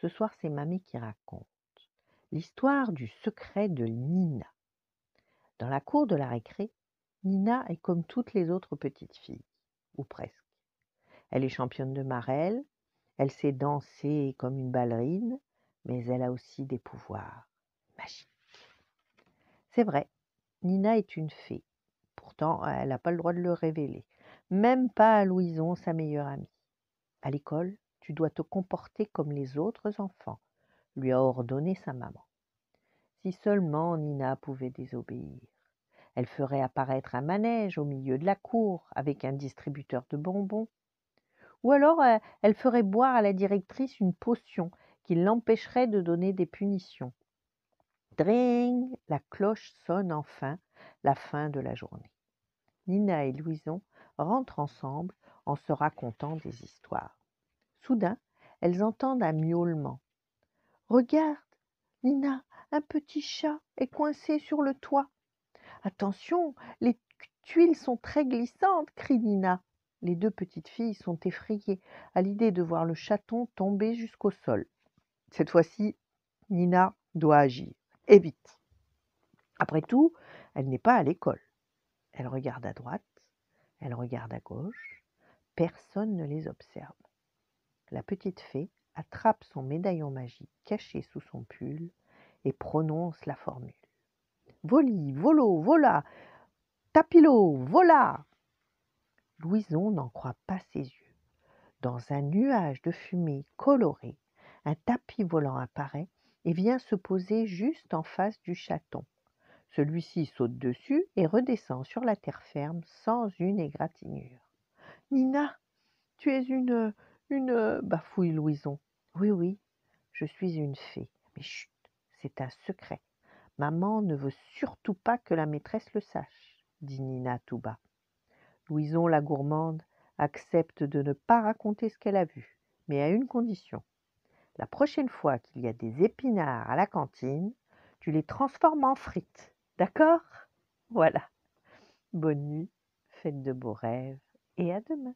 Ce soir, c'est Mamie qui raconte l'histoire du secret de Nina. Dans la cour de la récré, Nina est comme toutes les autres petites filles, ou presque. Elle est championne de marelle, elle sait danser comme une ballerine, mais elle a aussi des pouvoirs magiques. C'est vrai, Nina est une fée. Pourtant, elle n'a pas le droit de le révéler. Même pas à Louison, sa meilleure amie. À l'école, tu dois te comporter comme les autres enfants, lui a ordonné sa maman. Si seulement Nina pouvait désobéir. Elle ferait apparaître un manège au milieu de la cour avec un distributeur de bonbons. Ou alors euh, elle ferait boire à la directrice une potion qui l'empêcherait de donner des punitions. Dring La cloche sonne enfin, la fin de la journée. Nina et Louison rentrent ensemble en se racontant des histoires. Soudain, elles entendent un miaulement. Regarde, Nina, un petit chat est coincé sur le toit. Attention, les tuiles sont très glissantes, crie Nina. Les deux petites filles sont effrayées à l'idée de voir le chaton tomber jusqu'au sol. Cette fois-ci, Nina doit agir, et vite. Après tout, elle n'est pas à l'école. Elle regarde à droite, elle regarde à gauche, personne ne les observe la petite fée attrape son médaillon magique caché sous son pull et prononce la formule. Voli, volo, vola, tapilo, vola. Louison n'en croit pas ses yeux. Dans un nuage de fumée colorée, un tapis volant apparaît et vient se poser juste en face du chaton. Celui-ci saute dessus et redescend sur la terre ferme sans une égratignure. Nina, tu es une une euh, bafouille Louison. Oui, oui, je suis une fée. Mais chut, c'est un secret. Maman ne veut surtout pas que la maîtresse le sache, dit Nina tout bas. Louison, la gourmande, accepte de ne pas raconter ce qu'elle a vu, mais à une condition. La prochaine fois qu'il y a des épinards à la cantine, tu les transformes en frites. D'accord Voilà. Bonne nuit, faites de beaux rêves et à demain.